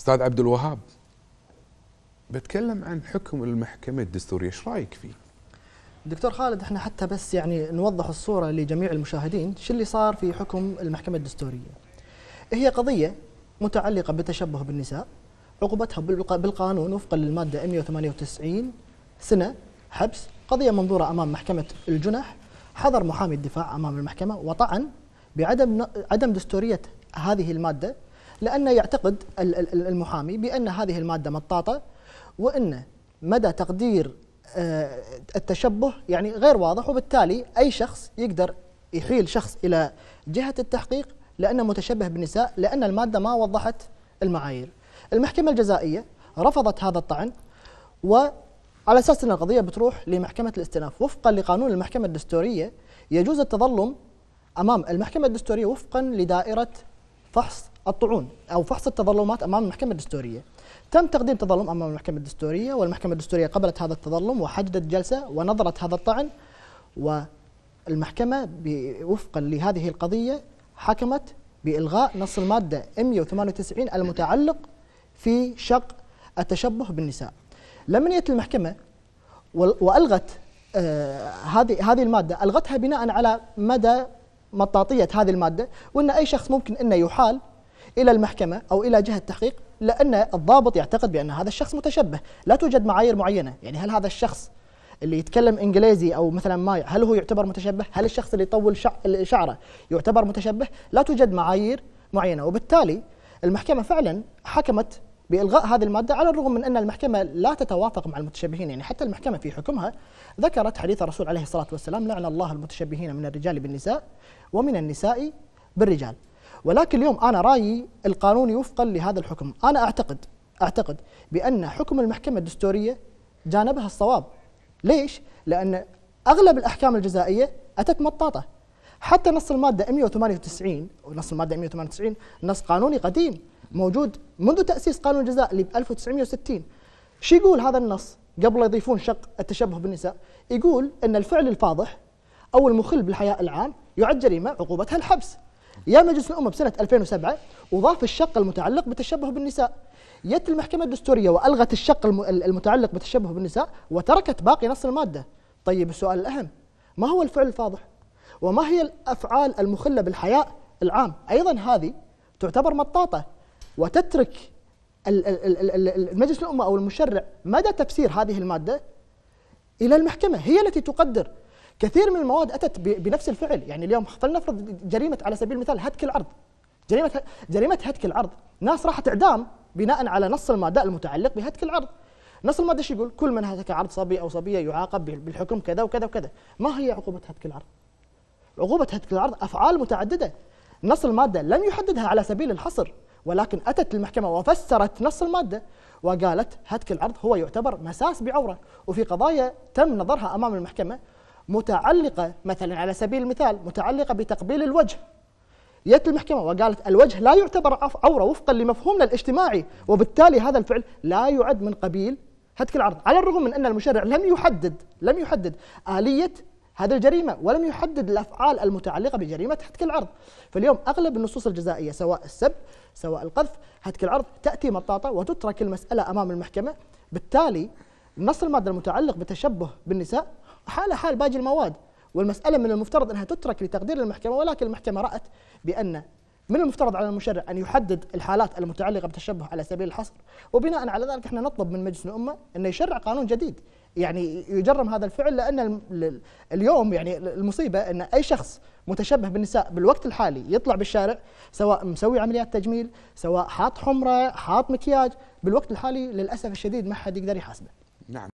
استاذ عبد الوهاب بتكلم عن حكم المحكمه الدستوريه ايش رايك فيه دكتور خالد احنا حتى بس يعني نوضح الصوره لجميع المشاهدين شو اللي صار في حكم المحكمه الدستوريه هي قضيه متعلقه بتشبه بالنساء عقوبتها بالقانون وفقا للماده 198 سنه حبس قضيه منظوره امام محكمه الجنح حضر محامي الدفاع امام المحكمه وطعن بعدم عدم دستوريه هذه الماده لأنه يعتقد المحامي بأن هذه المادة مطاطة وأن مدى تقدير آه، التشبه يعني غير واضح وبالتالي أي شخص يقدر يحيل شخص إلى جهة التحقيق لأنه متشبه بالنساء لأن المادة ما وضحت المعايير المحكمة الجزائية رفضت هذا الطعن وعلى أساس أن القضية بتروح لمحكمة الاستئناف وفقا لقانون المحكمة الدستورية يجوز التظلم أمام المحكمة الدستورية وفقا لدائرة فحص الطعون أو فحص التظلمات أمام المحكمة الدستورية تم تقديم تظلم أمام المحكمة الدستورية والمحكمة الدستورية قبلت هذا التظلم وحددت جلسة ونظرت هذا الطعن والمحكمة وفقا لهذه القضية حكمت بإلغاء نص المادة 198 المتعلق في شق التشبه بالنساء لما جت المحكمة وألغت آه، هذه هذه المادة ألغتها بناء على مدى مطاطية هذه المادة وأن أي شخص ممكن أنه يحال إلى المحكمة أو إلى جهة تحقيق لأن الضابط يعتقد بأن هذا الشخص متشبه لا توجد معايير معينة يعني هل هذا الشخص اللي يتكلم انجليزي او مثلا ماي هل هو يعتبر متشبه؟ هل الشخص اللي يطول شعره يعتبر متشبه؟ لا توجد معايير معينه وبالتالي المحكمه فعلا حكمت بإلغاء هذه المادة على الرغم من أن المحكمة لا تتوافق مع المتشبهين يعني حتى المحكمة في حكمها ذكرت حديث الرسول عليه الصلاة والسلام لعن الله المتشبهين من الرجال بالنساء ومن النساء بالرجال ولكن اليوم أنا رأيي القانون وفقا لهذا الحكم أنا أعتقد أعتقد بأن حكم المحكمة الدستورية جانبها الصواب ليش؟ لأن أغلب الأحكام الجزائية أتت مطاطة حتى نص المادة 198 ونص المادة 198 نص قانوني قديم موجود منذ تاسيس قانون الجزاء اللي ب 1960 شو يقول هذا النص قبل يضيفون شق التشبه بالنساء يقول ان الفعل الفاضح او المخل بالحياء العام يعد جريمه عقوبتها الحبس يا مجلس الامه بسنه 2007 وضاف الشق المتعلق بالتشبه بالنساء جت المحكمه الدستوريه والغت الشق المتعلق بالتشبه بالنساء وتركت باقي نص الماده طيب السؤال الاهم ما هو الفعل الفاضح وما هي الافعال المخله بالحياء العام ايضا هذه تعتبر مطاطه وتترك المجلس الأمة أو المشرع مدى تفسير هذه المادة إلى المحكمة هي التي تقدر كثير من المواد أتت بنفس الفعل يعني اليوم فلنفرض جريمة على سبيل المثال هتك العرض جريمة جريمة هتك العرض ناس راحت إعدام بناء على نص المادة المتعلق بهتك العرض نص المادة شو يقول كل من هتك عرض صبي أو صبية يعاقب بالحكم كذا وكذا وكذا ما هي عقوبة هتك العرض عقوبة هتك العرض أفعال متعددة نص المادة لم يحددها على سبيل الحصر ولكن أتت المحكمة وفسرت نص المادة وقالت هتك العرض هو يعتبر مساس بعورة وفي قضايا تم نظرها أمام المحكمة متعلقة مثلا على سبيل المثال متعلقة بتقبيل الوجه جت المحكمة وقالت الوجه لا يعتبر عورة وفقا لمفهومنا الاجتماعي وبالتالي هذا الفعل لا يعد من قبيل هتك العرض على الرغم من أن المشرع لم يحدد لم يحدد آلية هذه الجريمة ولم يحدد الأفعال المتعلقة بجريمة هتك العرض فاليوم أغلب النصوص الجزائية سواء السب سواء القذف هتك العرض تأتي مطاطة وتترك المسألة أمام المحكمة بالتالي نص المادة المتعلق بتشبه بالنساء حالة حال باقي المواد والمسألة من المفترض أنها تترك لتقدير المحكمة ولكن المحكمة رأت بأن من المفترض على المشرع أن يحدد الحالات المتعلقة بالتشبه على سبيل الحصر وبناء على ذلك احنا نطلب من مجلس الأمة أن يشرع قانون جديد يعني يجرم هذا الفعل لان اليوم يعني المصيبه ان اي شخص متشبه بالنساء بالوقت الحالي يطلع بالشارع سواء مسوي عمليات تجميل سواء حاط حمره حاط مكياج بالوقت الحالي للاسف الشديد ما حد يقدر يحاسبه نعم